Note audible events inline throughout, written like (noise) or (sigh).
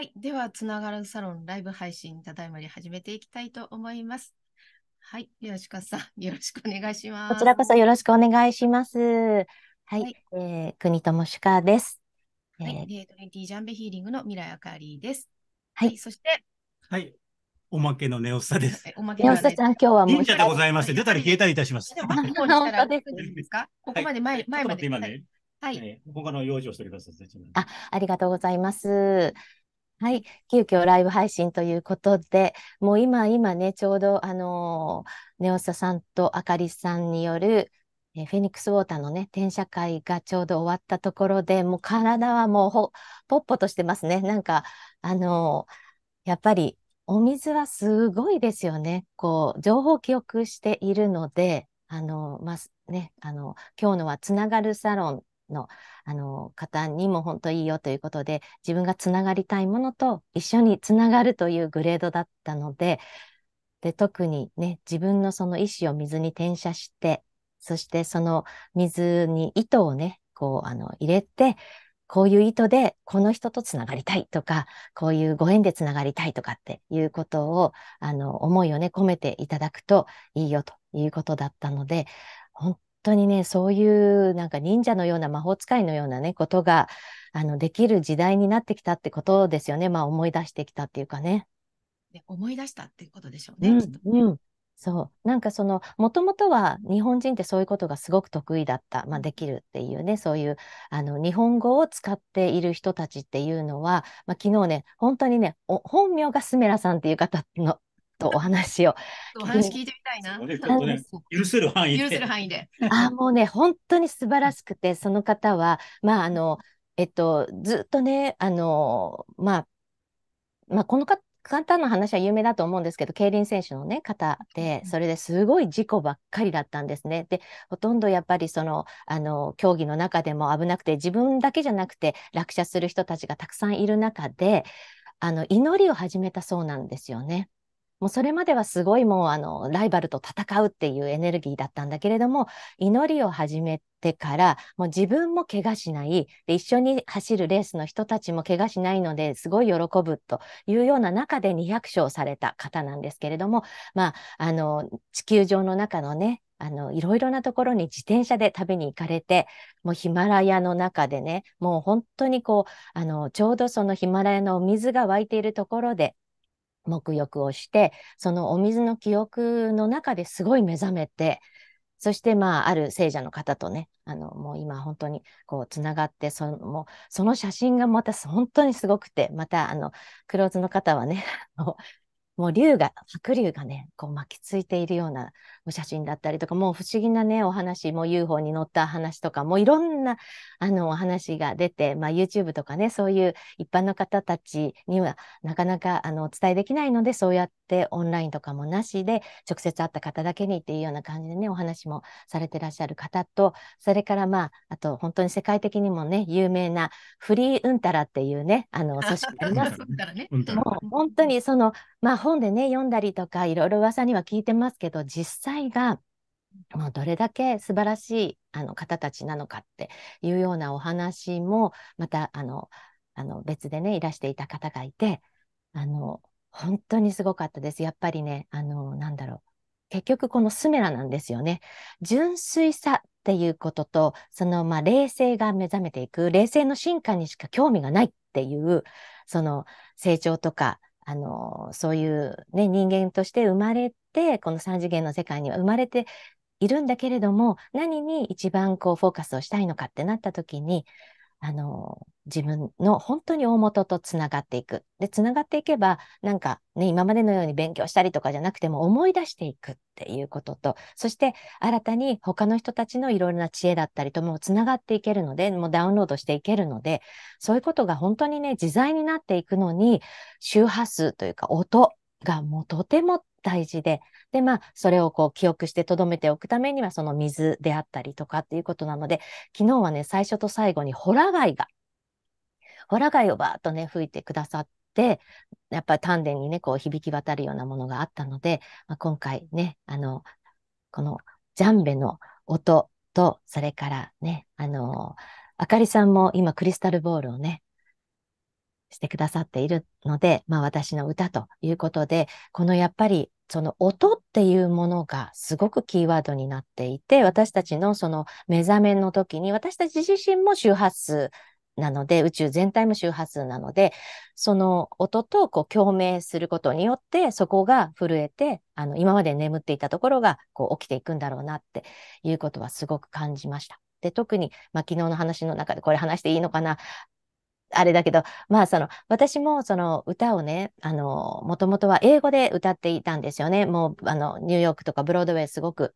はい。では、つながるサロンライブ配信、ただいまで始めていきたいと思います。はい。よろしかさん、(laughs) よろしくお願いします。こちらこそよろしくお願いします。はい。はい、えー、国友主家です。はい。えー、ティジャンベヒーリングの未来あかりです。はい、はい。そして。はい。おまけのネオスタです。おまけのネオスタちゃん、今日はもう。神でございまして、出たり消えたりいたします。ですかここまで前、前まで。今ね、はい。他の用事をしてください。あ、ありがとうございます。はい、急遽ライブ配信ということで、もう今、今ね、ちょうど、あのー、ネオサさんとあかりさんによる、えフェニックスウォーターのね、転写会がちょうど終わったところで、もう体はもうほっぽとしてますね。なんか、あのー、やっぱりお水はすごいですよね。こう、情報記憶しているので、あのー、まあ、ね、あの、今日のはつながるサロンのあの方にも本当いいよということで自分がつながりたいものと一緒につながるというグレードだったのでで特にね自分のその意思を水に転写してそしてその水に糸をねこうあの入れてこういう意図でこの人とつながりたいとか、こういうご縁でつながりたいとかっていうことを、あの、思いをね、込めていただくといいよということだったので、本当にね、そういうなんか忍者のような魔法使いのようなね、ことが、あの、できる時代になってきたってことですよね。まあ思い出してきたっていうかね。で思い出したっていうことでしょうね。うん、きっとねうんそう。なんかその、もともとは日本人ってそういうことがすごく得意だった。まあできるっていうね、そういう、あの、日本語を使っている人たちっていうのは、まあ昨日ね、本当にね、本名がスメラさんっていう方のとお話を。お話聞いてみたいな。ね、許せる範囲で。許せる範囲で。あもうね、本当に素晴らしくて、その方は、まあ、あの、えっと、ずっとね、あの、まあ、まあ、この方、簡単な話は有名だと思うんですけど、競輪選手の、ね、方で、それですごい事故ばっかりだったんですね。で、ほとんどやっぱりその、あの、競技の中でも危なくて、自分だけじゃなくて、落車する人たちがたくさんいる中で、あの、祈りを始めたそうなんですよね。もうそれまではすごいもうあのライバルと戦うっていうエネルギーだったんだけれども祈りを始めてからもう自分も怪我しないで一緒に走るレースの人たちも怪我しないのですごい喜ぶというような中で200勝された方なんですけれどもまああの地球上の中のねあの、いろいろなところに自転車で旅に行かれて、もうヒマラヤの中でね、もう本当にこう、あの、ちょうどそのヒマラヤの水が湧いているところで、沐浴をしてそのお水の記憶の中ですごい目覚めてそしてまあある聖者の方とねあのもう今本当にこうつながってそのもうその写真がまた本当にすごくてまたあのクローズの方はね (laughs) もう竜が、白竜がね、こう巻きついているようなお写真だったりとか、もう不思議なね、お話、もう UFO に乗った話とか、もういろんな、あの、お話が出て、まあ、YouTube とかね、そういう一般の方たちにはなかなか、あの、お伝えできないので、そうやってオンラインとかもなしで、直接会った方だけにっていうような感じでね、お話もされてらっしゃる方と、それからまあ、あと、本当に世界的にもね、有名なフリーうんたらっていうね、あの、組織あります。(laughs) もう本当にそのまあ本でね、読んだりとか、いろいろ噂には聞いてますけど、実際が、もうどれだけ素晴らしいあの方たちなのかっていうようなお話も、またあの、あの別でね、いらしていた方がいて、あの、本当にすごかったです。やっぱりね、あの、なんだろう。結局このスメラなんですよね。純粋さっていうことと、そのまあ冷静が目覚めていく、冷静の進化にしか興味がないっていう、その成長とか、あのそういう、ね、人間として生まれてこの3次元の世界には生まれているんだけれども何に一番こうフォーカスをしたいのかってなった時にあの、自分の本当に大元とつながっていく。で、つながっていけば、なんかね、今までのように勉強したりとかじゃなくても思い出していくっていうことと、そして新たに他の人たちのいろいろな知恵だったりともつながっていけるので、もうダウンロードしていけるので、そういうことが本当にね、自在になっていくのに、周波数というか音がもうとても大事で、で、まあ、それをこう記憶して留めておくためには、その水であったりとかっていうことなので、昨日はね、最初と最後にホラ貝が、ホラ貝をバーっとね、吹いてくださって、やっぱり丹田にね、こう響き渡るようなものがあったので、まあ、今回ね、あの、このジャンベの音と、それからね、あの、あかりさんも今クリスタルボールをね、してくださっているので、まあ私の歌ということで、このやっぱりその音っていうものがすごくキーワードになっていて、私たちのその目覚めの時に、私たち自身も周波数なので、宇宙全体も周波数なので、その音とこう共鳴することによって、そこが震えて、あの、今まで眠っていたところがこう起きていくんだろうなっていうことはすごく感じました。で、特に、まあ、昨日の話の中でこれ話していいのかなあれだけど、まあその、私もその歌をね、あの、もともとは英語で歌っていたんですよね。もう、あの、ニューヨークとかブロードウェイすごく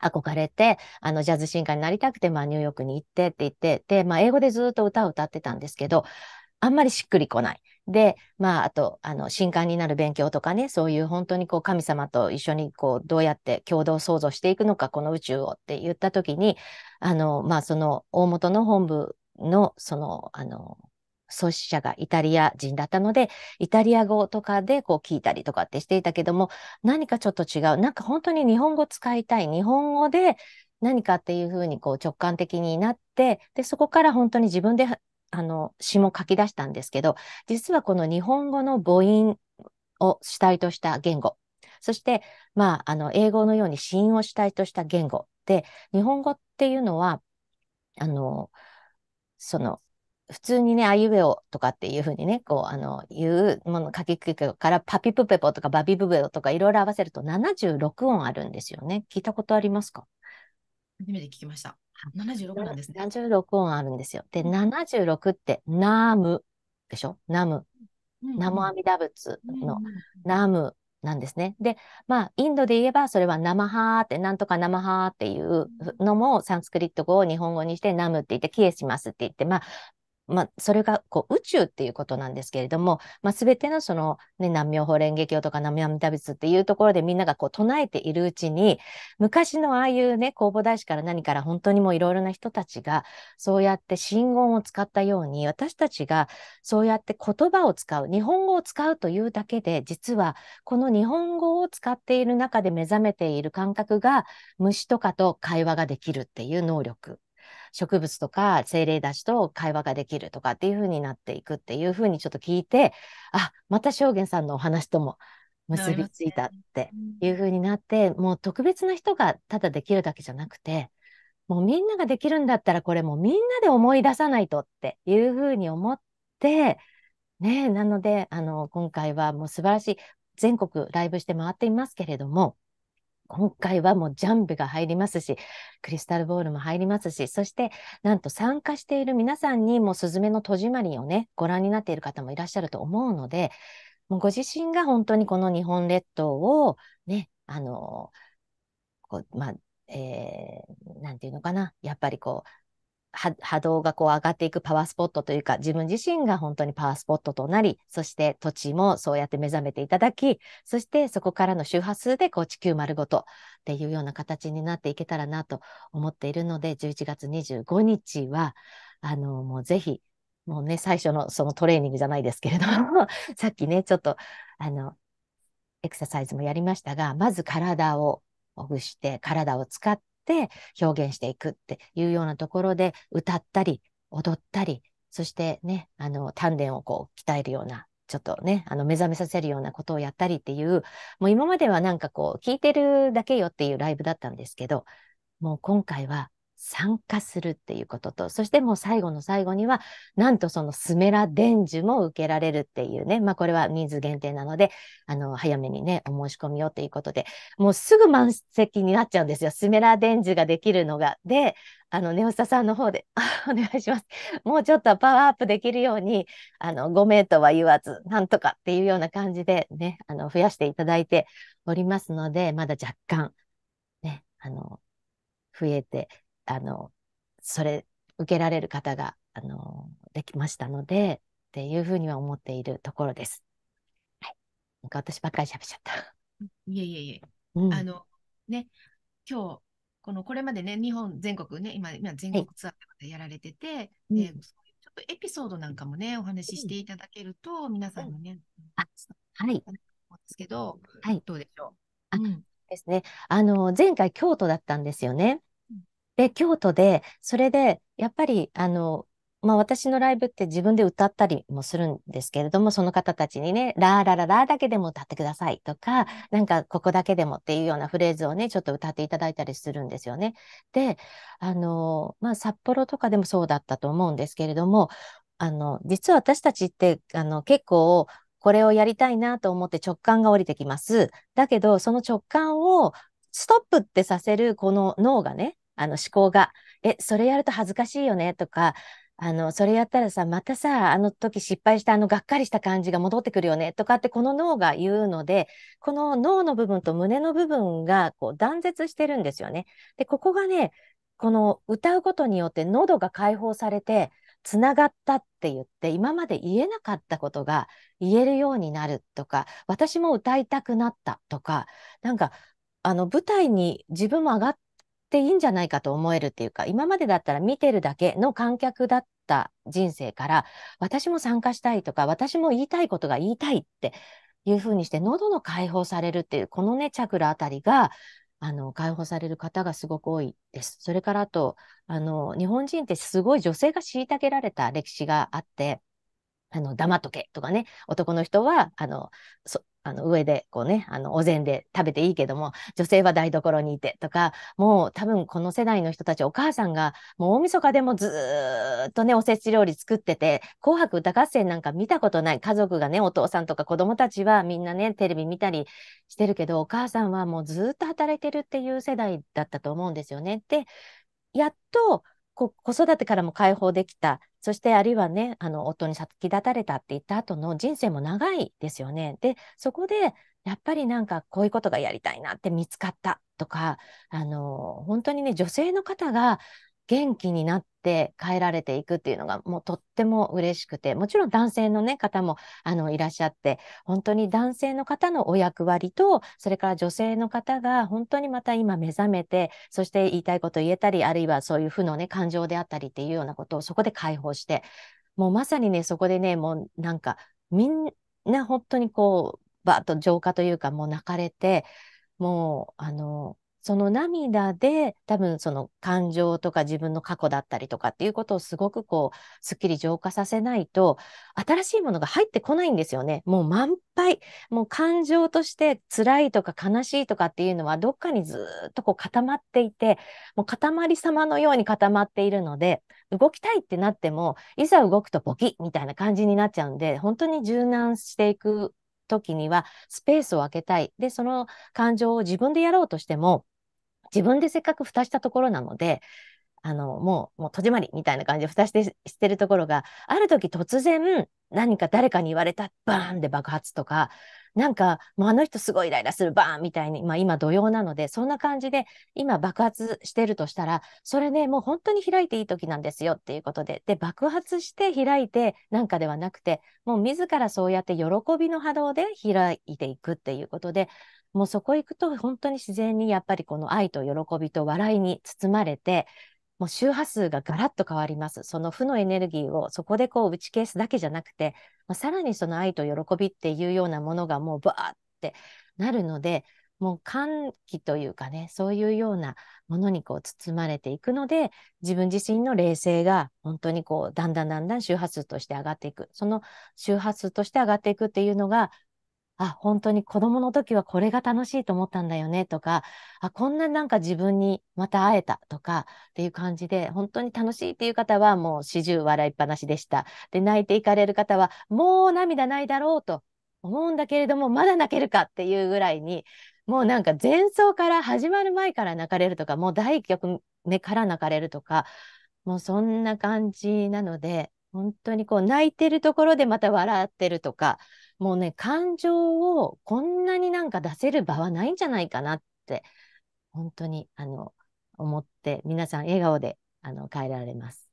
憧れて、あの、ジャズシンガーになりたくて、まあニューヨークに行ってって言って、で、まあ英語でずっと歌を歌ってたんですけど、あんまりしっくりこない。で、まあ、あと、あの、新刊になる勉強とかね、そういう本当にこう、神様と一緒にこう、どうやって共同創造していくのか、この宇宙をって言ったときに、あの、まあ、その、大元の本部の、その、あの、創始者がイタリア人だったので、イタリア語とかでこう聞いたりとかってしていたけども、何かちょっと違う。なんか本当に日本語使いたい。日本語で何かっていうふうにこう直感的になって、で、そこから本当に自分であの詩も書き出したんですけど、実はこの日本語の母音を主体とした言語、そして、まあ、あの英語のように子音を主体とした言語で、日本語っていうのは、あの、その普通にね、あゆべおとかっていうふうにね、こう、あの、いうもの、かきくけから、パピプペポとかバビブベオとかいろいろ合わせると76音あるんですよね。聞いたことありますか初めて聞きました。76音ですね。76音あるんですよ。で、76って、ナムでしょナム。ナムアミダ仏のナムなんですね。で、まあ、インドで言えば、それはナマハーって、なんとかナマハーっていうのも、サンスクリット語を日本語にして、ナムって言って、キエしますって言って、まあ、まあ、それがこう宇宙っていうことなんですけれども、まあ、全てのその、ね、南明法蓮華経とか南無阿弥陀仏っていうところでみんながこう唱えているうちに昔のああいうね弘法大師から何から本当にもういろいろな人たちがそうやって信言を使ったように私たちがそうやって言葉を使う日本語を使うというだけで実はこの日本語を使っている中で目覚めている感覚が虫とかと会話ができるっていう能力植物とか精霊たちと会話ができるとかっていう風になっていくっていう風にちょっと聞いて、あ、また証言さんのお話とも結びついたっていう風になって、ねもう特別な人がただできるだけじゃなくて、もうみんなができるんだったらこれもうみんなで思い出さないとっていう風に思って、ね、なので、あの、今回はもう素晴らしい、全国ライブして回っていますけれども、今回はもうジャンベが入りますし、クリスタルボールも入りますし、そしてなんと参加している皆さんにもスズメの戸締まりをね、ご覧になっている方もいらっしゃると思うので、もうご自身が本当にこの日本列島をね、あの、こうまあ、えー、なんていうのかな、やっぱりこう、波動がこう上がっていくパワースポットというか、自分自身が本当にパワースポットとなり、そして土地もそうやって目覚めていただき、そしてそこからの周波数でこう地球丸ごとっていうような形になっていけたらなと思っているので、11月25日は、あの、もうぜひ、もうね、最初のそのトレーニングじゃないですけれども、(laughs) さっきね、ちょっと、あの、エクササイズもやりましたが、まず体をほぐして、体を使って表現していくっていうようなところで歌ったり踊ったりそしてねあの丹田をこう鍛えるようなちょっとね、あの目覚めさせるようなことをやったりっていう、もう今まではなんかこう、聞いてるだけよっていうライブだったんですけど、もう今回は参加するっていうことと、そしてもう最後の最後には、なんとそのスメラ伝授も受けられるっていうね、まあこれは人数限定なので、あの、早めにね、お申し込みをっていうことで、もうすぐ満席になっちゃうんですよ、スメラ伝授ができるのが。で、あの、ネオスタさんの方で、お願いします。もうちょっとパワーアップできるように、あの、5名とは言わず、なんとかっていうような感じでね、あの、増やしていただいておりますので、まだ若干、ね、あの、増えてあの、それ、受けられる方が、あの、できましたので、っていうふうには思っているところです。はい。なんか私ばっかり喋っちゃった。いえいえいえ。うん、あの、ね、今日、このこれまでね、日本全国ね、今、今全国ツアーでやられてて、はい、で、うちょっとエピソードなんかもね、お話ししていただけると、うん、皆さんのね、あはい。ですけど、はい、どうでしょう。あ、うん、ですね。あの、前回京都だったんですよね。で、京都で、それで、やっぱり、あの、まあ、私のライブって自分で歌ったりもするんですけれども、その方たちにね、ラーラララだけでも歌ってくださいとか、なんかここだけでもっていうようなフレーズをね、ちょっと歌っていただいたりするんですよね。で、あの、まあ、札幌とかでもそうだったと思うんですけれども、あの、実は私たちって、あの、結構、これをやりたいなと思って直感が降りてきます。だけど、その直感をストップってさせるこの脳がね、あの思考が、え、それやると恥ずかしいよねとか、あの、それやったらさ、またさ、あの時失敗したあのがっかりした感じが戻ってくるよねとかってこの脳が言うので、この脳の部分と胸の部分がこう断絶してるんですよね。で、ここがね、この歌うことによって喉が解放されて、つながったって言って今まで言えなかったことが言えるようになるとか私も歌いたくなったとかなんかあの舞台に自分も上がっっていいんじゃないかと思えるっていうか、今までだったら見てるだけの観客だった人生から、私も参加したいとか、私も言いたいことが言いたいっていうふうにして、喉の解放されるっていう、このね、チャクラあたりが、あの、解放される方がすごく多いです。それからあと、あの、日本人ってすごい女性が虐げられた歴史があって、あの、黙っとけとかね、男の人は、あの、あの上でこうね、あのお膳で食べていいけども、女性は台所にいてとか、もう多分この世代の人たち、お母さんがもう大晦日でもずっとね、おせち料理作ってて、紅白歌合戦なんか見たことない、家族がね、お父さんとか子供たちはみんなね、テレビ見たりしてるけど、お母さんはもうずっと働いてるっていう世代だったと思うんですよね。で、やっと、子育てからも解放できたそしてあるいはね、あの夫に先立たれたって言った後の人生も長いですよね。で、そこでやっぱりなんかこういうことがやりたいなって見つかったとか、あの、本当にね、女性の方が元気になって帰られていくっていうのがもうとっても嬉しくてもちろん男性の、ね、方もあのいらっしゃって本当に男性の方のお役割とそれから女性の方が本当にまた今目覚めてそして言いたいこと言えたりあるいはそういう負の、ね、感情であったりっていうようなことをそこで解放してもうまさにねそこでねもうなんかみんな本当にこうバッと浄化というかもう泣かれてもうあのその涙で多分その感情とか自分の過去だったりとかっていうことをすごくこうすっきり浄化させないと新しいものが入ってこないんですよね。もう満杯もう感情として辛いとか悲しいとかっていうのはどっかにずっとこう固まっていてもう塊様のように固まっているので動きたいってなってもいざ動くとボキみたいな感じになっちゃうんで本当に柔軟していく時にはスペースを空けたい。で、その感情を自分でやろうとしても、自分でせっかく蓋したところなので、あの、もう、もう戸締まりみたいな感じで蓋してしてるところが、ある時突然何か誰かに言われた、バーンで爆発とか、なんか、もうあの人すごいイライラする、バーンみたいに、まあ今土曜なので、そんな感じで今爆発してるとしたら、それね、もう本当に開いていい時なんですよっていうことで、で、爆発して開いてなんかではなくて、もう自らそうやって喜びの波動で開いていくっていうことで、もうそこ行くと本当に自然にやっぱりこの愛と喜びと笑いに包まれて、もう周波数がガラッと変わります。その負のエネルギーをそこでこう打ち消すだけじゃなくて、まあ、さらにその愛と喜びっていうようなものがもうバーってなるので、もう歓喜というかね、そういうようなものにこう包まれていくので、自分自身の冷静が本当にこう、だんだんだんだん周波数として上がっていく。その周波数として上がっていくっていうのが、あ、本当に子供の時はこれが楽しいと思ったんだよねとか、あ、こんななんか自分にまた会えたとかっていう感じで、本当に楽しいっていう方はもう始終笑いっぱなしでした。で、泣いていかれる方はもう涙ないだろうと思うんだけれども、まだ泣けるかっていうぐらいに、もうなんか前奏から始まる前から泣かれるとか、もう第一曲目から泣かれるとか、もうそんな感じなので、本当にこう泣いてるところでまた笑ってるとか、もうね、感情をこんなになんか出せる場はないんじゃないかなって、本当に、あの、思って、皆さん笑顔で、あの、変えられます。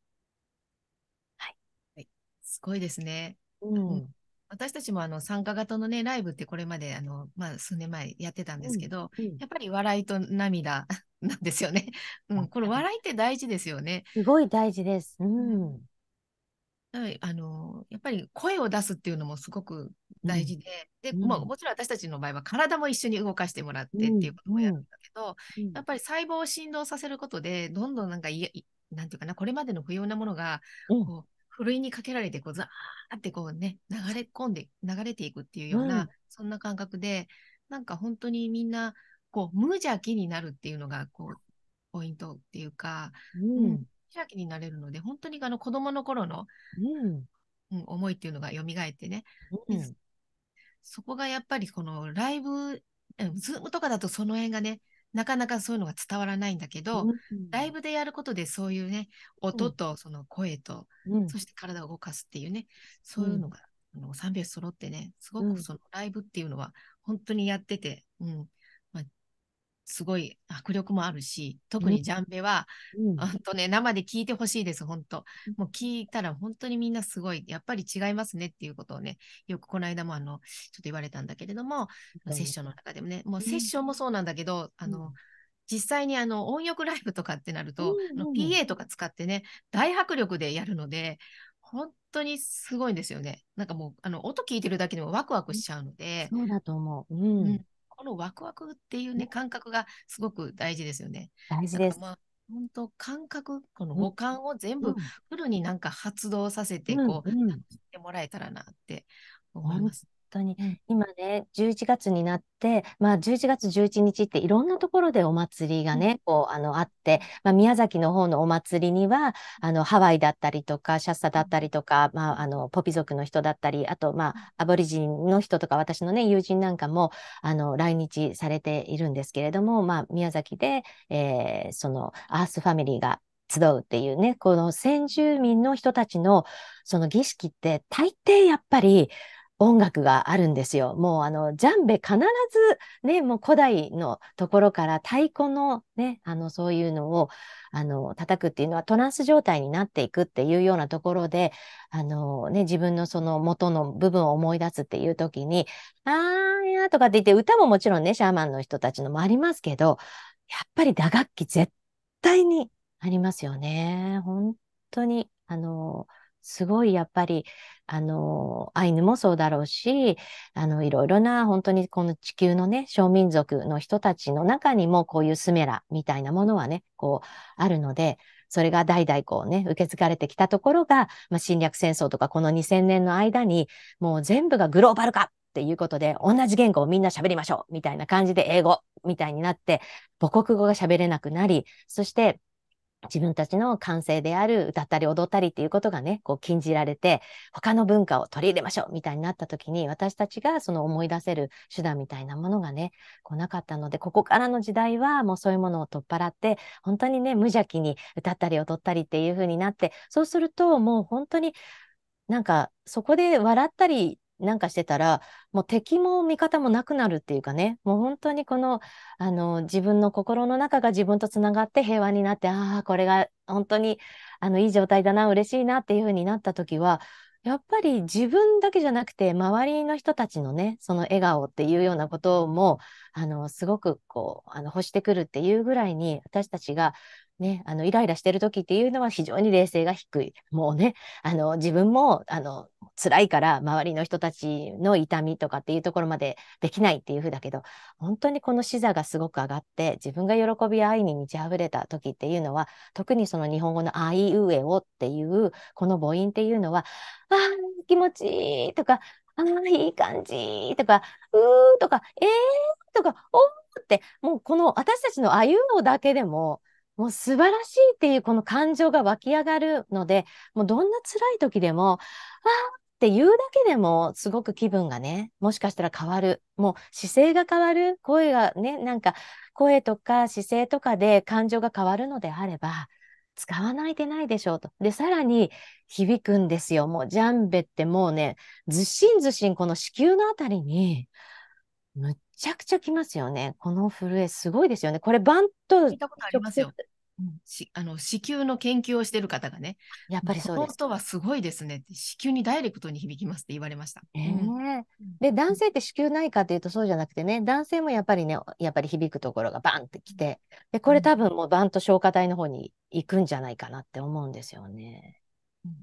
はい。はい、すごいですね。うん。私たちもあの参加型のね、ライブってこれまであの、まあ、数年前やってたんですけど、うんうん、やっぱり笑いと涙 (laughs) なんですよね。うん、(laughs) これ笑いって大事ですよね。すごい大事です。うん。はい、あのやっぱり声を出すっていうのもすごく大事でうん、でまあ、もちろん私たちの場合は体も一緒に動かしてもらってっていうこともやるんだけど、うんうん、やっぱり細胞を振動させることでどんどんなんかいなんていうかなこれまでの不要なものがこう、ふるいにかけられてこうザーってこうね流れ込んで流れていくっていうような、そんな感覚でなんか本当にみんなこう無邪気になるっていうのがこうポイントっていうか、うん開きになれるので、本当にあの子供の頃の、うん、うん、思いっていうのが蘇ってね、うん、そこがやっぱりこのライブ、ズームとかだとその辺がね、なかなかそういうのが伝わらないんだけど、うん、ライブでやることでそういうね、音とその声と、そして体を動かすっていうね、そういうのが、あの3拍子揃ってね、すごくそのライブっていうのは本当にやってて、うん、すごい迫力もあるし、特にジャンベは、うん、とね、生で聞いてほしいです、本当。もう聞いたら本当にみんなすごい、やっぱり違いますねっていうことをね、よくこの間もあの、ちょっと言われたんだけれども、うん、セッションの中でもね、もうセッションもそうなんだけど、うん、あの、実際にあの音浴ライブとかってなると、うんうん、PA とか使ってね、大迫力でやるので、本当にすごいんですよね。なんかもう、あの音聞いてるだけでもワクワクしちゃうので。そうだと思う。うん、うんこのワクワクっていうね、感覚がすごく大事ですよね。大事です。本当感覚この五感を全部フルになんか発動させてこう、うんうん、てもらえたらなって思います。当に、うん、今ね11月になって、まあ、11月11日っていろんなところでお祭りがね、うん、こうあのあって、まあ、宮崎の方のお祭りにはあのハワイだったりとかシャッサだったりとか、まあ、あのポピ族の人だったりあと、まあ、アボリジンの人とか私の、ね、友人なんかもあの来日されているんですけれども、まあ、宮崎で、えー、そのアースファミリーが集うっていうね、この先住民の人たちのその儀式って大抵やっぱり音楽があるんですよ。もうあの、ジャンベ必ずね、もう古代のところから太鼓のね、あの、そういうのを、あの、叩くっていうのはトランス状態になっていくっていうようなところで、あのね、自分のその元の部分を思い出すっていう時に、あーやーとかって言って、歌ももちろんね、シャーマンの人たちのもありますけど、やっぱり打楽器絶対にありますよね。本当に、あのすごいやっぱり、あの、アイヌもそうだろうし、あの、いろいろな、本当にこの地球のね、小民族の人たちの中にも、こういうスメラみたいなものはね、こう、あるので、それが代々こうね、受け継がれてきたところが、まあ、侵略戦争とかこの2000年の間に、もう全部がグローバル化っていうことで、同じ言語をみんな喋りましょうみたいな感じで英語みたいになって、母国語が喋れなくなり、そして自分たちの感性である歌ったり踊ったりっていうことがね、こう禁じられて、他の文化を取り入れましょうみたいになった時に、私たちがその思い出せる手段みたいなものがね、こうなかったので、ここからの時代はもうそういうものを取っ払って、本当にね、無邪気に歌ったり踊ったりっていう風になって、そうするともう本当になんかそこで笑ったりなんかしてたら、もう敵も味方もなくなるっていうかね、もう本当にこの、あの、自分の心の中が自分とつながって平和になって、ああ、これが本当に、あの、いい状態だな、嬉しいなっていうふうになった時は、やっぱり自分だけじゃなくて、周りの人たちのね、その笑顔っていうようなことも、あの、すごくこう、あの、欲してくるっていうぐらいに、私たちが、ね、あの、イライラしてる時っていうのは非常に冷静が低い。もうね、あの、自分も、あの、辛いから周りの人たちの痛みとかっていうところまでできないっていうふうだけど本当にこの視座がすごく上がって自分が喜びや愛に満ち溢れた時っていうのは特にその日本語の「あいうえお」っていうこの母音っていうのは「ああ、気持ちいい」とか「ああ、いい感じ」とか「うー」とか「えー」とか「おー」ってもうこの私たちの「あいうお」だけでももう素晴らしいっていうこの感情が湧き上がるので、もうどんな辛い時でも、ああ、って言うだけでもすごく気分がね、もしかしたら変わる。もう姿勢が変わる。声がね、なんか声とか姿勢とかで感情が変わるのであれば、使わないでないでしょうと。で、さらに響くんですよ。もうジャンベってもうね、ずしんずしんこの子宮のあたりに、むっちゃくちゃきますよね。この震えすごいですよね。これバンと。聞いたことありますよ。しあの子宮の研究をしてる方がね、やっぱりそうです。音はすごいですねって、子宮にダイレクトに響きますって言われました。えー、で、男性って子宮内科っていうとそうじゃなくてね、男性もやっぱりね、やっぱり響くところがバンってきて、で、これ多分もうバンと消化体の方に行くんじゃないかなって思うんですよね。うん、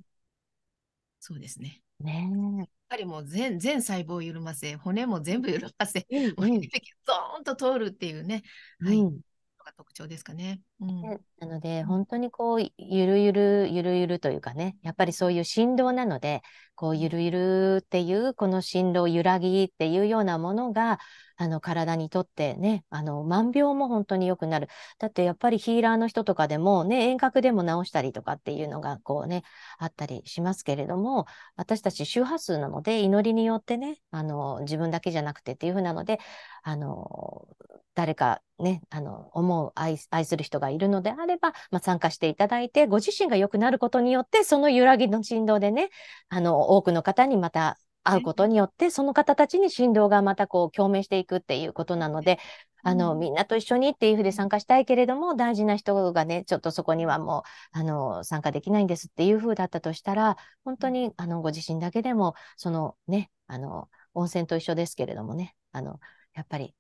そうですね。ねやっぱりもう全全細胞を緩ませ、骨も全部緩ませ、うに、うん、ドーンと通るっていうね、はい、うんが特徴ですかね。うん、なので本当にこうゆるゆるゆるゆるというかねやっぱりそういう振動なのでこうゆるゆるっていうこの振動揺らぎっていうようなものがあの体にとってねあの万病も本当に良くなるだってやっぱりヒーラーの人とかでもね遠隔でも治したりとかっていうのがこうねあったりしますけれども私たち周波数なので祈りによってねあの自分だけじゃなくてっていうふうなのであの誰かねあの思う愛する人がいるのであれば、まあ、参加していただいてご自身が良くなることによってその揺らぎの振動でねあの多くの方にまた会うことによって、その方たちに振動がまたこう共鳴していくっていうことなので、あの、みんなと一緒にっていうふうに参加したいけれども、大事な人がね、ちょっとそこにはもう、あの、参加できないんですっていうふうだったとしたら、本当に、あの、ご自身だけでも、そのね、あの、温泉と一緒ですけれどもね、あの、やっぱり、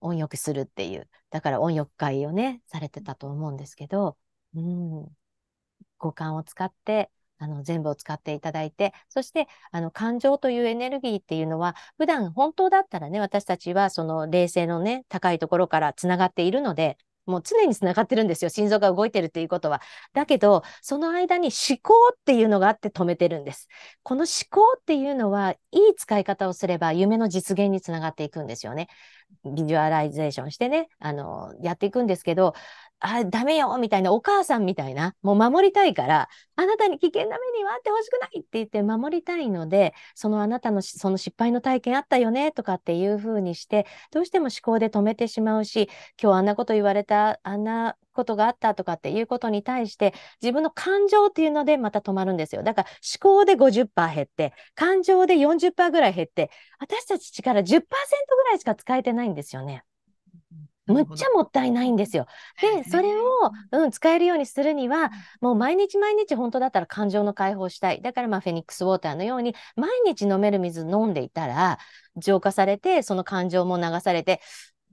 温浴するっていう、だから温浴会をね、されてたと思うんですけど、うん、五感を使って、あの全部を使っていただいて、そしてあの感情というエネルギーっていうのは、普段本当だったらね、私たちはその冷静のね、高いところからつながっているので、もう常につながってるんですよ。心臓が動いてるっていうことは。だけど、その間に思考っていうのがあって止めてるんです。この思考っていうのは、いい使い方をすれば夢の実現につながっていくんですよね。ビジュアライゼーションしてね、あの、やっていくんですけど、あ、ダメよみたいな、お母さんみたいな、もう守りたいから、あなたに危険な目にはあってほしくないって言って守りたいので、そのあなたのその失敗の体験あったよねとかっていう風にして、どうしても思考で止めてしまうし、今日あんなこと言われた、あんなことがあったとかっていうことに対して、自分の感情っていうのでまた止まるんですよ。だから思考で50%減って、感情で40%ぐらい減って、私たち力10%ぐらいしか使えてないんですよね。むっちゃもったいないんですよ。で、それを、うん、使えるようにするには、もう毎日毎日本当だったら感情の解放したい。だからまあフェニックスウォーターのように、毎日飲める水飲んでいたら、浄化されて、その感情も流されて、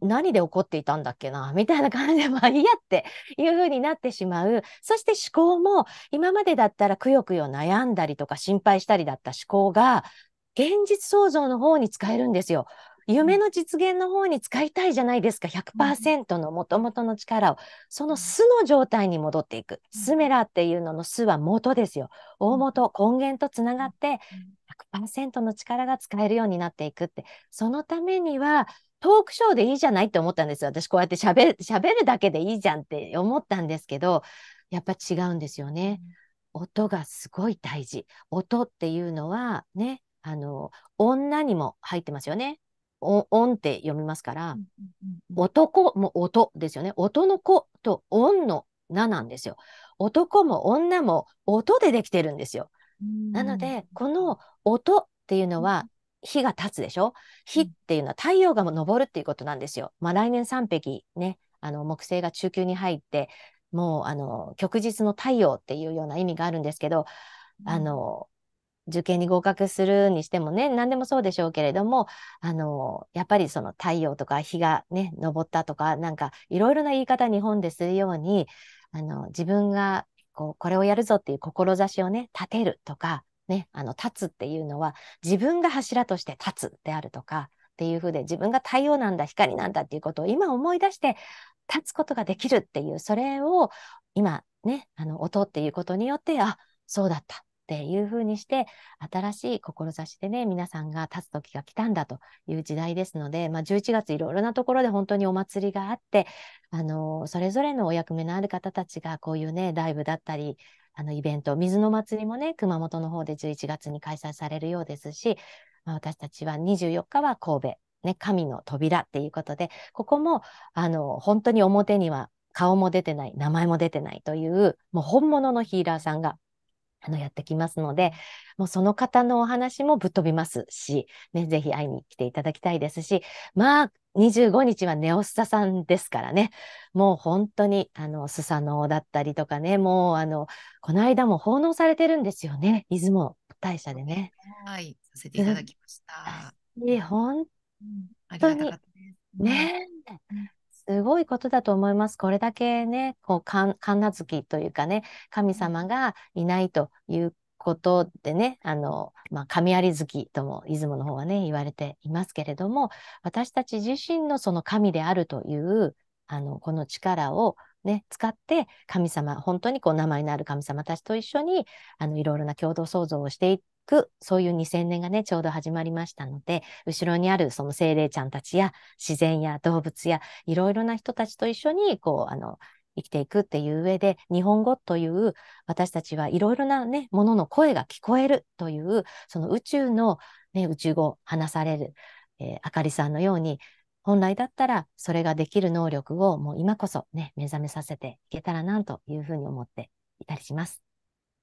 何で怒っていたんだっけなみたいな感じで、(laughs) まあいいやっていう風になってしまう。そして思考も、今までだったらくよくよ悩んだりとか心配したりだった思考が、現実創造の方に使えるんですよ。夢の実現の方に使いたいじゃないですか。100%のもともとの力を。その素の状態に戻っていく。スメラっていうのの素は元ですよ。大元、根源とつながって、100%の力が使えるようになっていくって。そのためには、トークショーでいいじゃないって思ったんですよ。私こうやって喋る、喋るだけでいいじゃんって思ったんですけど、やっぱ違うんですよね。うん、音がすごい大事。音っていうのはね、あの、女にも入ってますよね。音って読みますから、男も音ですよね。音の子と音の名なんですよ。男も女も音でできてるんですよ。なので、この音っていうのは日が経つでしょ日っていうのは太陽が昇るっていうことなんですよ。まあ、来年3匹ね、あの木星が中級に入って、もうあの旭日の太陽っていうような意味があるんですけど、あの受験に合格するにしてもね何でもそうでしょうけれどもあのやっぱりその太陽とか日がね昇ったとかなんかいろいろな言い方日本でするようにあの自分がこうこれをやるぞっていう志をね立てるとかね、あの立つっていうのは自分が柱として立つであるとかっていうふうで自分が太陽なんだ光なんだっていうことを今思い出して立つことができるっていうそれを今ねあの音っていうことによってあそうだったっていうふうにして新しい志でね皆さんが立つ時が来たんだという時代ですので、まあ、11月いろいろなところで本当にお祭りがあってあのそれぞれのお役目のある方たちがこういうねライブだったりあのイベント、水の祭りもね、熊本の方で11月に開催されるようですし、まあ、私たちは24日は神戸、ね、神の扉っていうことで、ここも、あの、本当に表には顔も出てない、名前も出てないという、もう本物のヒーラーさんがあの、やってきますので、もうその方のお話もぶっ飛びますし、ね、ぜひ会いに来ていただきたいですし、まあ、25日はネオスサさんですからね、もう本当に、あの、スサノオだったりとかね、もう、あの、この間も奉納されてるんですよね、出雲大社でね。はい、させていただきました。本当に、ね、うんすごいことだと思います。これだけね、こう、かん、神無月というかね、神様がいないということでね、あの、まあ、神有月とも、出雲の方はね、言われていますけれども、私たち自身のその神であるという、あの、この力をね、使って神様、本当にこう名前のある神様たちと一緒に、あの、いろいろな共同創造をしていっく、そういう2000年がね、ちょうど始まりましたので、後ろにあるその精霊ちゃんたちや自然や動物やいろいろな人たちと一緒に、こう、あの、生きていくっていう上で、日本語という私たちはいろいろなね、ものの声が聞こえるという、その宇宙の、ね、宇宙語、話される、えー、あかりさんのように、本来だったらそれができる能力をもう今こそね、目覚めさせていけたらなというふうに思っていたりします。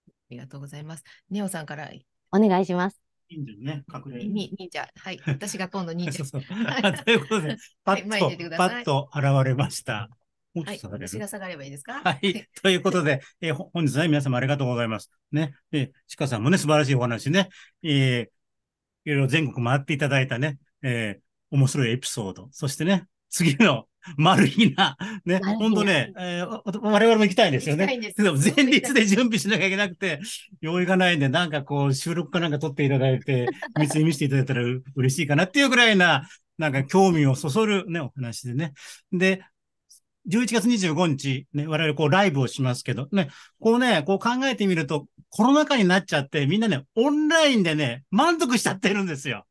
ありがとうございます。ネオさんからお願いします。忍者ね、隠れに忍者。はい。私が今度忍者。(laughs) そということで、パッと、はい、パッと現れました。もうちょっと下がれはい、が下がればいいですかはい。ということで、えー、本日は、ね、皆様ありがとうございます。ね。えー、かさんもね、素晴らしいお話ね。えー、いろいろ全国回っていただいたね、えー、面白いエピソード。そしてね、次の (laughs) 丸いな。ね、ほんとね、えー、我々も行きたいんですよね。ででも前日で準備しなきゃいけなくて、用意がないんで、なんかこう、収録かなんか撮っていただいて、密 (laughs) に見せていただいたら嬉しいかなっていうぐらいな、なんか興味をそそるね、お話でね。で、11月25日、ね、我々こうライブをしますけど、ね、こうね、こう考えてみると、コロナ禍になっちゃって、みんなね、オンラインでね、満足しちゃってるんですよ。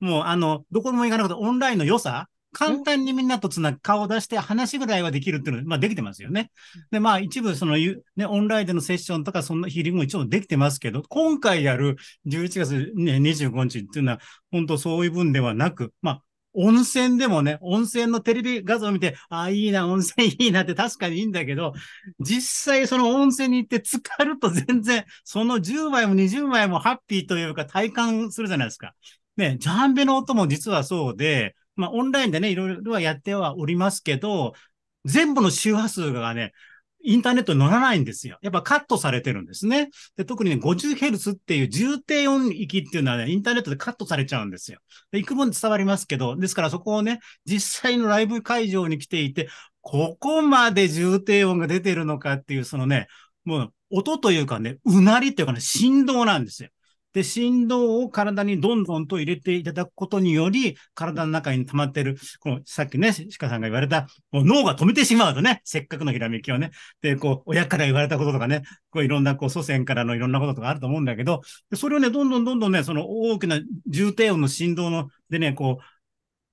もう、あの、どこにも行かなくて、オンラインの良さ簡単にみんなとつなぐ、顔を出して話ぐらいはできるっていうのは、まあできてますよね。で、まあ一部その、ね、オンラインでのセッションとか、そんなヒーリングも一応できてますけど、今回やる11月、ね、25日っていうのは、本当そういう分ではなく、まあ、温泉でもね、温泉のテレビ画像を見て、ああ、いいな、温泉いいなって確かにいいんだけど、実際その温泉に行って浸かると全然、その10枚も20枚もハッピーというか体感するじゃないですか。ね、ジャンベの音も実はそうで、まあ、オンラインでね、いろいろはやってはおりますけど、全部の周波数がね、インターネットに乗らないんですよ。やっぱカットされてるんですね。で特にね、50Hz っていう重低音域っていうのはね、インターネットでカットされちゃうんですよ。で、幾分伝わりますけど、ですからそこをね、実際のライブ会場に来ていて、ここまで重低音が出てるのかっていう、そのね、もう音というかね、うなりっていうかね、振動なんですよ。で、振動を体にどんどんと入れていただくことにより、体の中に溜まってる、この、さっきね、鹿さんが言われた、もう脳が止めてしまうとね、せっかくのひらめきをね、で、こう、親から言われたこととかね、こういろんな、こう、祖先からのいろんなこととかあると思うんだけど、それをね、どんどんどんどんね、その大きな重低音の振動の、でね、こ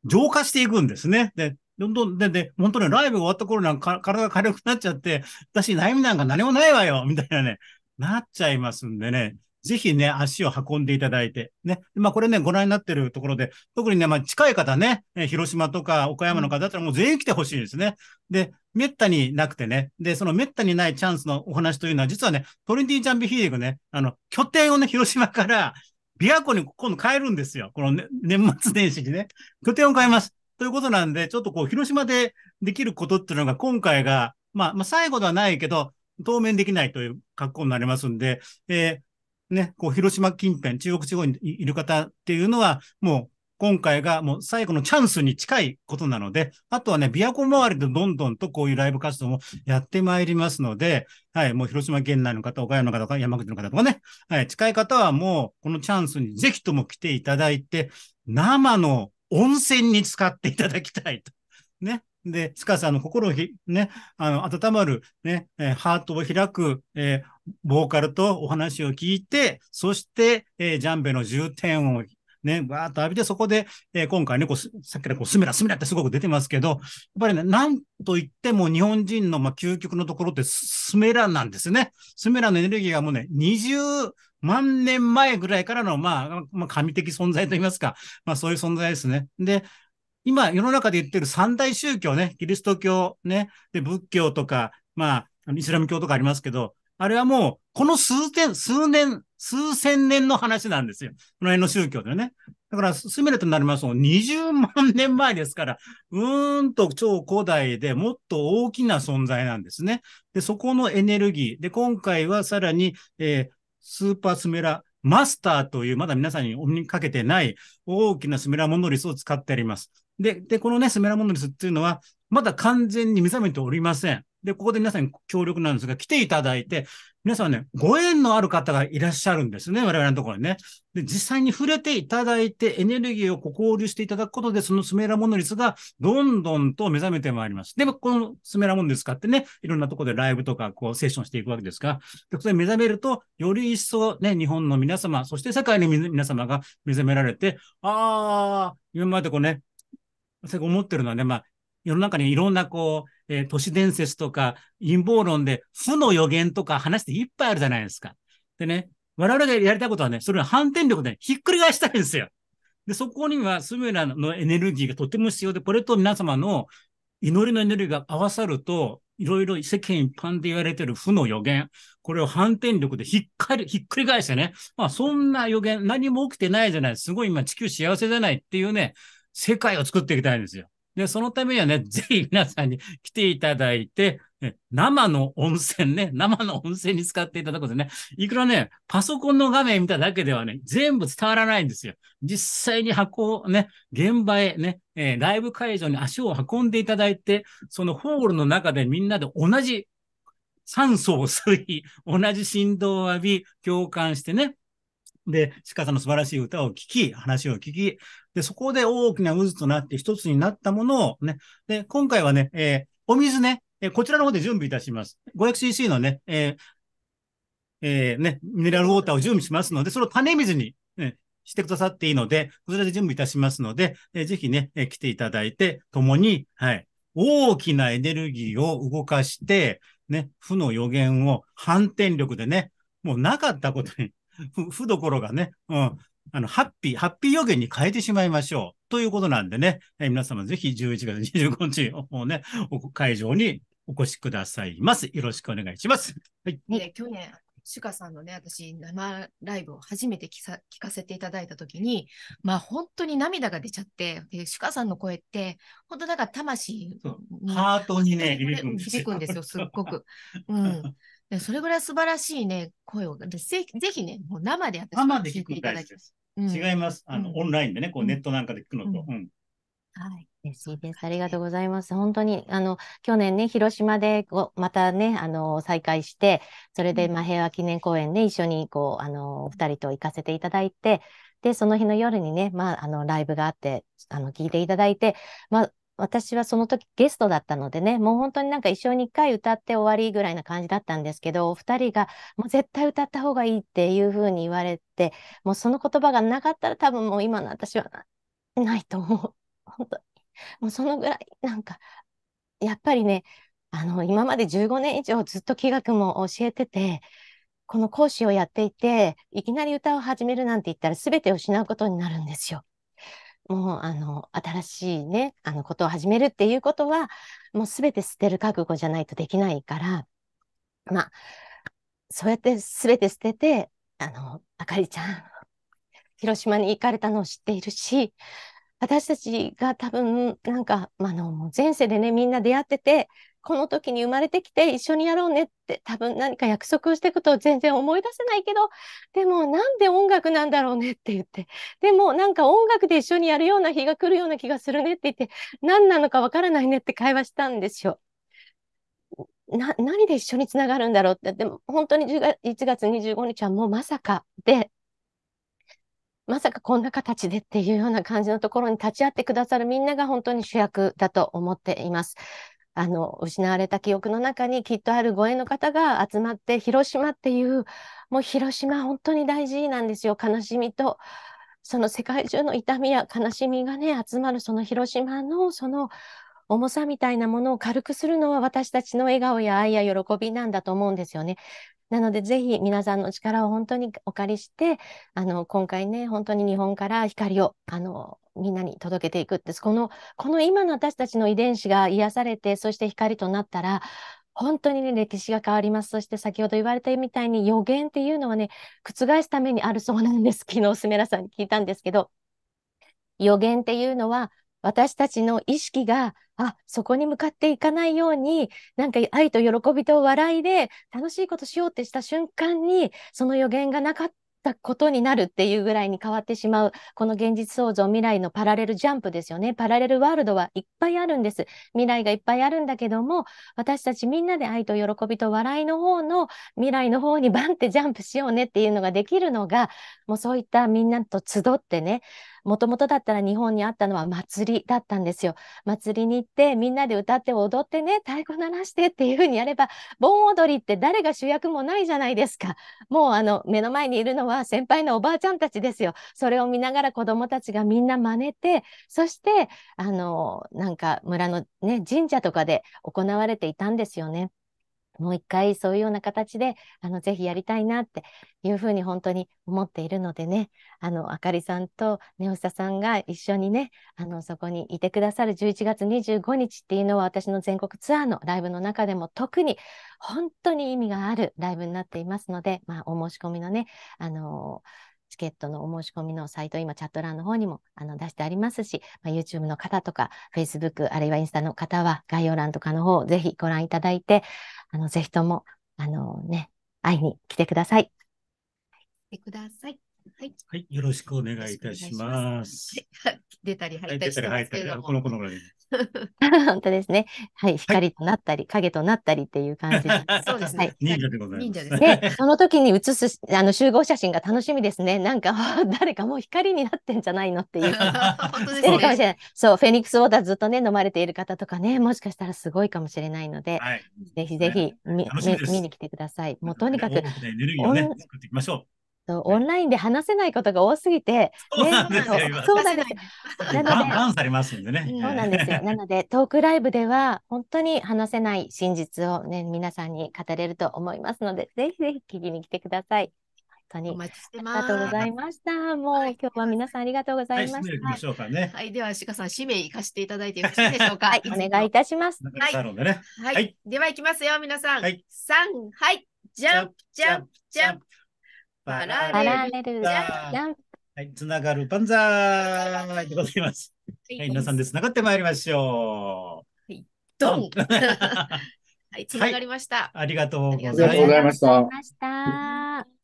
う、浄化していくんですね。で、どんどん、で、で、本当にライブ終わった頃なんか体が軽くなっちゃって、私悩みなんか何もないわよみたいなね、なっちゃいますんでね。ぜひね、足を運んでいただいて、ね。まあ、これね、ご覧になってるところで、特にね、まあ、近い方ね、広島とか岡山の方だったらもう全員来てほしいですね。で、めったになくてね。で、そのめったにないチャンスのお話というのは、実はね、トリンティーチャンビヒーリングね、あの、拠点をね、広島から、琵琶湖に今度変えるんですよ。この、ね、年末年始にね。拠点を変えます。ということなんで、ちょっとこう、広島でできることっていうのが今回が、まあ、まあ、最後ではないけど、当面できないという格好になりますんで、えー、ね、こう、広島近辺、中国地方にいる方っていうのは、もう、今回がもう最後のチャンスに近いことなので、あとはね、琵琶湖周りでどんどんとこういうライブ活動もやってまいりますので、はい、もう広島県内の方、岡山の方とか山口の方とかね、はい、近い方はもうこのチャンスにぜひとも来ていただいて、生の温泉に使っていただきたいと。ね。で、つかさんの心をね、あの、温まる、ね、えー、ハートを開く、えー、ボーカルとお話を聞いて、そして、えー、ジャンベの重点をね、わーっと浴びて、そこで、えー、今回ね、こうさっきからこう、スミラ、スミラってすごく出てますけど、やっぱりね、なんといっても日本人の、まあ、究極のところってスメラなんですね。スメラのエネルギーがもうね、20万年前ぐらいからの、まあ、まあ、神的存在といいますか、まあ、そういう存在ですね。で、今、世の中で言ってる三大宗教ね、キリスト教ね、で、仏教とか、まあ、イスラム教とかありますけど、あれはもう、この数点、数年、数千年の話なんですよ。この辺の宗教でね。だから、スメラとなりますと、20万年前ですから、うーんと超古代でもっと大きな存在なんですね。で、そこのエネルギー。で、今回はさらに、えー、スーパースメラマスターという、まだ皆さんにお見かけてない大きなスメラモノリスを使ってあります。で、で、このね、スメラモノリスっていうのは、まだ完全に目覚めておりません。で、ここで皆さんに協力なんですが、来ていただいて、皆さんね、ご縁のある方がいらっしゃるんですね、我々のところにね。で、実際に触れていただいて、エネルギーを交流していただくことで、そのスメラモノリスがどんどんと目覚めてまいります。でも、このスメラモノリス使ってね、いろんなところでライブとか、こう、セッションしていくわけですが、で、それ目覚めると、より一層ね、日本の皆様、そして世界の皆様が目覚められて、ああ、今までこうね、思ってるのはね、まあ、世の中にいろんなこう、えー、都市伝説とか陰謀論で負の予言とか話っていっぱいあるじゃないですか。でね、我々がやりたいことはね、それを反転力でひっくり返したいんですよ。で、そこにはスムラのエネルギーがとても必要で、これと皆様の祈りのエネルギーが合わさると、いろいろ世間一般で言われている負の予言、これを反転力でひっかりひっくり返してね、まあそんな予言、何も起きてないじゃない、すごい今地球幸せじゃないっていうね、世界を作っていきたいんですよ。で、そのためにはね、(laughs) ぜひ皆さんに来ていただいて、生の温泉ね、生の温泉に使っていただくことでね、いくらね、パソコンの画面見ただけではね、全部伝わらないんですよ。実際に箱をね、現場へね、えー、ライブ会場に足を運んでいただいて、そのホールの中でみんなで同じ酸素を吸い、同じ振動を浴び、共感してね、で、鹿さんの素晴らしい歌を聴き、話を聞き、で、そこで大きな渦となって一つになったものをね、で、今回はね、えー、お水ね、えー、こちらの方で準備いたします。500cc のね、えー、えー、ね、ミネラルウォーターを準備しますので、それを種水に、ね、してくださっていいので、こちらで準備いたしますので、えー、ぜひね、えー、来ていただいて、共に、はい、大きなエネルギーを動かして、ね、負の予言を反転力でね、もうなかったことにふどころがね、うん、あの、ハッピー、ハッピー予言に変えてしまいましょう。ということなんでね、え皆様ぜひ11月25日をね、会場にお越しくださいます。よろしくお願いします。はい。ね、去年、シュカさんのね、私、生ライブを初めて聞さ聞かせていただいたときに、まあ、本当に涙が出ちゃって、でシュカさんの声って、本当だから魂ハートにね、響くんですよ、すっごく。うん。でそれぐらい素晴らしいね、声を、でぜぜひね、もう生でやって生で聞くの大事です。うん、違います。あの、うん、オンラインでね、こうネットなんかで聞くのと。うんはい。嬉しいです。ありがとうございます。本当に、あの、去年ね、広島で、またね、あの、再会して、それで、まあ、平和記念公園で一緒に、こう、あの、二人と行かせていただいて、で、その日の夜にね、まあ、あの、ライブがあって、あの、聞いていただいて、まあ、私はその時ゲストだったのでね、もう本当になんか一生に一回歌って終わりぐらいな感じだったんですけど、お二人がもう絶対歌った方がいいっていうふうに言われて、もうその言葉がなかったら多分もう今の私はないと思う。本当に。もうそのぐらい、なんか、やっぱりね、あの、今まで15年以上ずっと器楽も教えてて、この講師をやっていて、いきなり歌を始めるなんて言ったら全てを失うことになるんですよ。もう、あの、新しいね、あの、ことを始めるっていうことは、もう全て捨てる覚悟じゃないとできないから、まあ、そうやって全て捨てて、あの、あかりちゃん、広島に行かれたのを知っているし、私たちが多分、なんか、まあの、前世でね、みんな出会ってて、この時に生まれてきて一緒にやろうねって多分何か約束をしていくと全然思い出せないけどでもなんで音楽なんだろうねって言ってでもなんか音楽で一緒にやるような日が来るような気がするねって言って何なのかわからないねって会話したんですよ。な何で一緒につながるんだろうってでも本当に10 1月25日はもうまさかでまさかこんな形でっていうような感じのところに立ち会ってくださるみんなが本当に主役だと思っています。あの、失われた記憶の中にきっとあるご縁の方が集まって、広島っていう、もう広島本当に大事なんですよ。悲しみと、その世界中の痛みや悲しみがね、集まるその広島のその重さみたいなものを軽くするのは私たちの笑顔や愛や喜びなんだと思うんですよね。なので、ぜひ皆さんの力を本当にお借りして、あの、今回ね、本当に日本から光を、あの、みんなに届けていくって、この、この今の私たちの遺伝子が癒されて、そして光となったら、本当にね、歴史が変わります。そして先ほど言われたみたいに予言っていうのはね、覆すためにあるそうなんです。昨日、すメラさんに聞いたんですけど、予言っていうのは、私たちの意識が、あ、そこに向かっていかないように、なんか愛と喜びと笑いで楽しいことしようってした瞬間に、その予言がなかったことになるっていうぐらいに変わってしまう、この現実創造未来のパラレルジャンプですよね。パラレルワールドはいっぱいあるんです。未来がいっぱいあるんだけども、私たちみんなで愛と喜びと笑いの方の未来の方にバンってジャンプしようねっていうのができるのが、もうそういったみんなと集ってね、もともとだったら日本にあったのは祭りだったんですよ。祭りに行ってみんなで歌って踊ってね太鼓鳴らしてっていうふうにやれば盆踊りって誰が主役もないじゃないですか。もうあの目の前にいるのは先輩のおばあちゃんたちですよ。それを見ながら子どもたちがみんな真似てそしてあのなんか村の、ね、神社とかで行われていたんですよね。もう一回そういうような形で、あの、ぜひやりたいなっていうふうに本当に思っているのでね、あの、あかりさんとネオシさんが一緒にね、あの、そこにいてくださる11月25日っていうのは私の全国ツアーのライブの中でも特に本当に意味があるライブになっていますので、まあ、お申し込みのね、あのーチケットのお申し込みのサイト、今チャット欄の方にもあの出してありますし、まあ、YouTube の方とか Facebook あるいはインスタの方は概要欄とかの方ぜひご覧いただいて、あのぜひともあのね、会いに来てください。来てください。はい、はい、よろしくお願いいたします。はい、出たり入ったりしてますけれどこの子のぐらい。(laughs) 本当ですね。はい、光となったり、影となったりっていう感じ (laughs) そうですね。忍者でございます。で、その時に写すあの集合写真が楽しみですね。なんか (laughs) 誰かもう光になってんじゃないのっていう。本当かもしれない。そう、フェニックスウォーターずっとね飲まれている方とかね、もしかしたらすごいかもしれないので、ぜひぜひ見に来てください。もうとにかくエネルギーをね作っていきましょう。そうオンラインで話せないことが多すぎて、そうなんですよ。そうなんですよ。ので、そうなんですよ。なので、トークライブでは本当に話せない真実をね、皆さんに語れると思いますので、ぜひぜひ聞きに来てください。本当に。お待ちしてます。ありがとうございました。もう、はい、今日は皆さんありがとうございました。はい、ししね、はい、では、鹿さん、使命行かせていただいてよろしいでしょうか。はい、お願いいたします。はい、はい、では、行きますよ、皆さん。はい、3、はい、ジャンプ、ジャンプ、ジャンプ。パラレルジャンプ。はい、つながるンザ万イでございます。はい、皆さんでつながってまいりましょう。はい、ドン (laughs) はい、つながりました、はい、ありがとうございました。ありがとうございました。